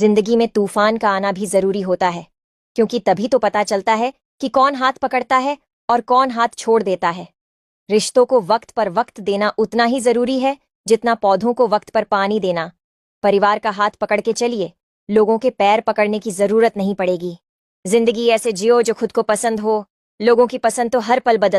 जिंदगी में तूफान का आना भी जरूरी होता है क्योंकि तभी तो पता चलता है कि कौन हाथ पकड़ता है और कौन हाथ छोड़ देता है रिश्तों को वक्त पर वक्त देना उतना ही जरूरी है जितना पौधों को वक्त पर पानी देना परिवार का हाथ पकड़ के चलिए लोगों के पैर पकड़ने की जरूरत नहीं पड़ेगी जिंदगी ऐसे जियो जो खुद को पसंद हो लोगों की पसंद तो हर पल बदल